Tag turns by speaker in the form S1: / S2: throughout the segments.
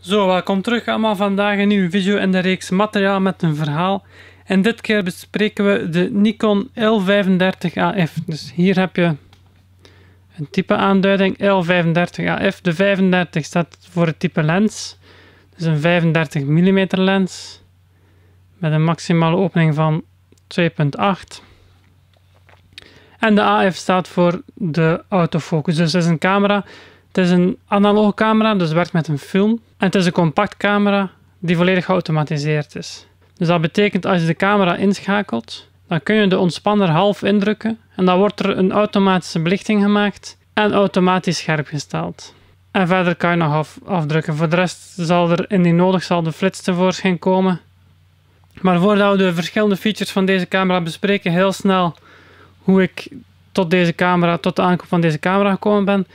S1: Zo, welkom terug allemaal. Vandaag een nieuwe video in de reeks materiaal met een verhaal. En dit keer bespreken we de Nikon L35AF. Dus hier heb je een type aanduiding L35AF. De 35 staat voor het type lens. Dus een 35 mm lens. Met een maximale opening van 2.8. En de AF staat voor de autofocus. Dus dat is een camera het is een analoge camera, dus werkt met een film. En het is een compact camera die volledig geautomatiseerd is. Dus dat betekent als je de camera inschakelt, dan kun je de ontspanner half indrukken en dan wordt er een automatische belichting gemaakt en automatisch scherp gesteld. En verder kan je nog afdrukken. Voor de rest zal er indien nodig zal de flits tevoorschijn komen. Maar voordat we de verschillende features van deze camera bespreken, heel snel hoe ik tot deze camera, tot de aankoop van deze camera gekomen ben.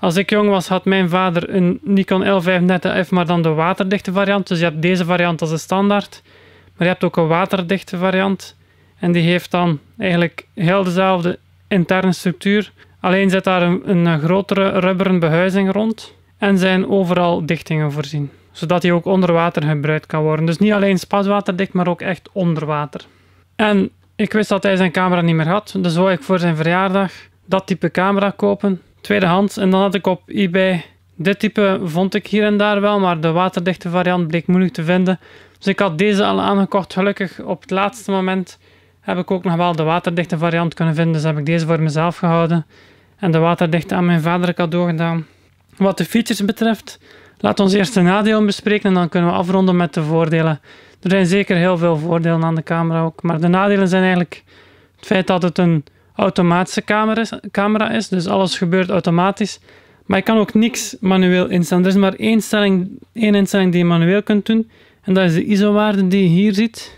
S1: Als ik jong was, had mijn vader een Nikon L5 F, maar dan de waterdichte variant. Dus je hebt deze variant als de standaard. Maar je hebt ook een waterdichte variant. En die heeft dan eigenlijk heel dezelfde interne structuur. Alleen zit daar een, een grotere rubberen behuizing rond. En zijn overal dichtingen voorzien. Zodat die ook onder water gebruikt kan worden. Dus niet alleen spaswaterdicht, maar ook echt onder water. En ik wist dat hij zijn camera niet meer had. Dus wou ik voor zijn verjaardag dat type camera kopen hand En dan had ik op eBay dit type vond ik hier en daar wel, maar de waterdichte variant bleek moeilijk te vinden. Dus ik had deze al aangekocht. Gelukkig op het laatste moment heb ik ook nog wel de waterdichte variant kunnen vinden. Dus heb ik deze voor mezelf gehouden. En de waterdichte aan mijn vader cadeau gedaan. Wat de features betreft, laat ons eerst de nadelen bespreken en dan kunnen we afronden met de voordelen. Er zijn zeker heel veel voordelen aan de camera ook, maar de nadelen zijn eigenlijk het feit dat het een automatische camera is, camera is, dus alles gebeurt automatisch. Maar je kan ook niks manueel instellen. Er is maar één, stelling, één instelling die je manueel kunt doen. En dat is de ISO-waarde die je hier ziet.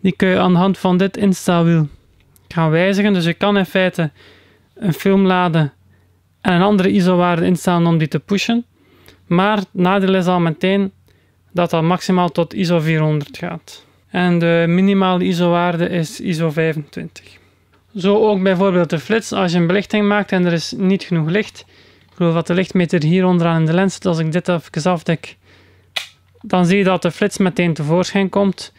S1: Die kun je aan de hand van dit instawiel gaan wijzigen. Dus je kan in feite een film laden en een andere ISO-waarde instellen om die te pushen. Maar het nadeel is al meteen dat dat maximaal tot ISO 400 gaat. En de minimale ISO-waarde is ISO 25. Zo ook bijvoorbeeld de flits. Als je een belichting maakt en er is niet genoeg licht. Ik geloof dat de lichtmeter hier onderaan in de lens zit. Als ik dit even afdek, dan zie je dat de flits meteen tevoorschijn komt.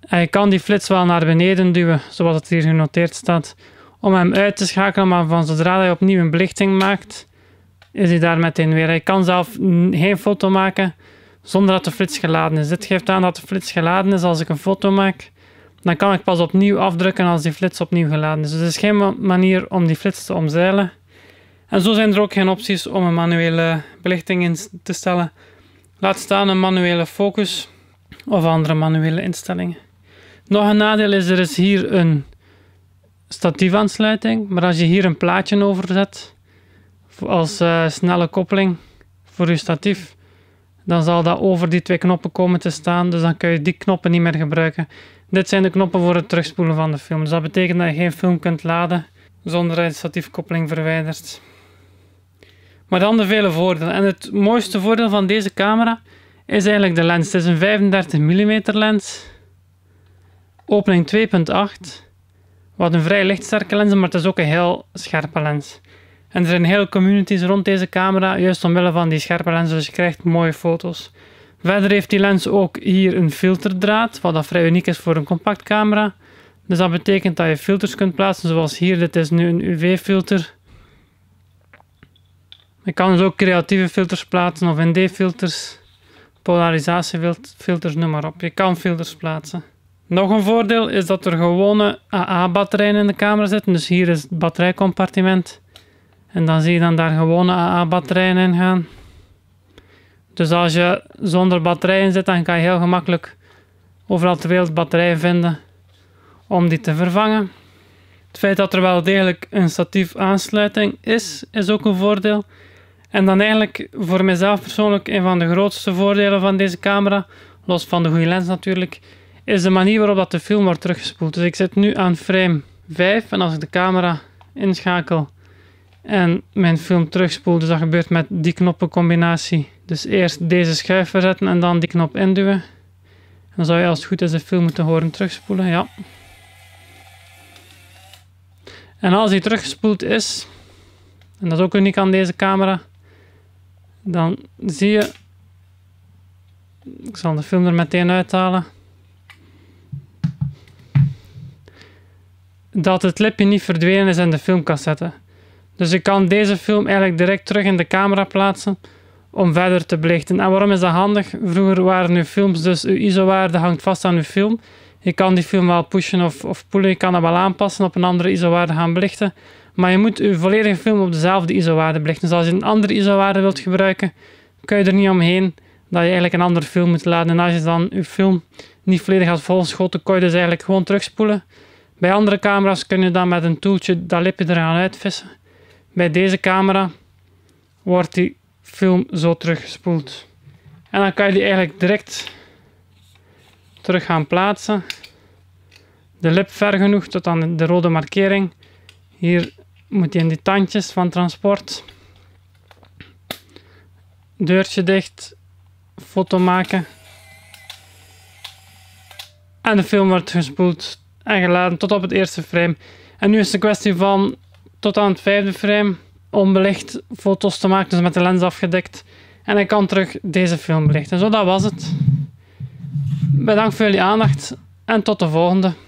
S1: En je kan die flits wel naar beneden duwen, zoals het hier genoteerd staat. Om hem uit te schakelen, maar van zodra hij opnieuw een belichting maakt, is hij daar meteen weer. Hij kan zelf geen foto maken zonder dat de flits geladen is. Dit geeft aan dat de flits geladen is als ik een foto maak dan kan ik pas opnieuw afdrukken als die flits opnieuw geladen is. Dus er is geen manier om die flits te omzeilen. En zo zijn er ook geen opties om een manuele belichting in te stellen. Laat staan een manuele focus of andere manuele instellingen. Nog een nadeel is, er is hier een statiefaansluiting. Maar als je hier een plaatje over zet, als eh, snelle koppeling voor je statief, dan zal dat over die twee knoppen komen te staan. Dus dan kun je die knoppen niet meer gebruiken. Dit zijn de knoppen voor het terugspoelen van de film. Dus dat betekent dat je geen film kunt laden zonder de statiefkoppeling verwijderd. Maar dan de vele voordelen. En het mooiste voordeel van deze camera is eigenlijk de lens. Het is een 35 mm lens. Opening 2.8. Wat een vrij lichtsterke lens, maar het is ook een heel scherpe lens. En er zijn hele communities rond deze camera, juist omwille van die scherpe lens, dus je krijgt mooie foto's. Verder heeft die lens ook hier een filterdraad, wat dat vrij uniek is voor een compactcamera. Dus dat betekent dat je filters kunt plaatsen, zoals hier. Dit is nu een UV-filter. Je kan dus ook creatieve filters plaatsen of ND-filters, polarisatiefilters, noem maar op. Je kan filters plaatsen. Nog een voordeel is dat er gewone AA-batterijen in de camera zitten. Dus hier is het batterijcompartiment. En dan zie je dan daar gewone AA-batterijen in gaan. Dus als je zonder batterijen zit, dan kan je heel gemakkelijk overal ter wereld batterijen vinden om die te vervangen. Het feit dat er wel degelijk een statief aansluiting is, is ook een voordeel. En dan eigenlijk voor mezelf persoonlijk een van de grootste voordelen van deze camera, los van de goede lens natuurlijk, is de manier waarop dat de film wordt teruggespoeld. Dus ik zit nu aan frame 5 en als ik de camera inschakel en mijn film terugspoel, dus dat gebeurt met die knoppencombinatie dus eerst deze schuif verzetten en dan die knop induwen. Dan zou je als het goed is de film moeten horen terugspoelen, ja. En als die teruggespoeld is, en dat is ook uniek aan deze camera, dan zie je... Ik zal de film er meteen uithalen. Dat het lipje niet verdwenen is in de filmcassette. Dus ik kan deze film eigenlijk direct terug in de camera plaatsen om verder te belichten. En waarom is dat handig? Vroeger waren uw films dus, uw ISO-waarde hangt vast aan uw film. Je kan die film wel pushen of, of poelen, je kan dat wel aanpassen, op een andere ISO-waarde gaan belichten. Maar je moet uw volledige film op dezelfde ISO-waarde belichten. Dus als je een andere ISO-waarde wilt gebruiken, kun je er niet omheen dat je eigenlijk een andere film moet laden. En als je dan uw film niet volledig had volgeschoten, kun je dus eigenlijk gewoon terugspoelen. Bij andere camera's kun je dan met een toeltje dat lipje er gaan uitvissen. Bij deze camera wordt die film zo teruggespoeld. En dan kan je die eigenlijk direct terug gaan plaatsen. De lip ver genoeg tot aan de rode markering. Hier moet je in die tandjes van transport. Deurtje dicht. Foto maken. En de film wordt gespoeld en geladen tot op het eerste frame. En nu is het een kwestie van tot aan het vijfde frame om belicht foto's te maken, dus met de lens afgedekt. En ik kan terug deze film belichten. Zo, dat was het. Bedankt voor jullie aandacht en tot de volgende.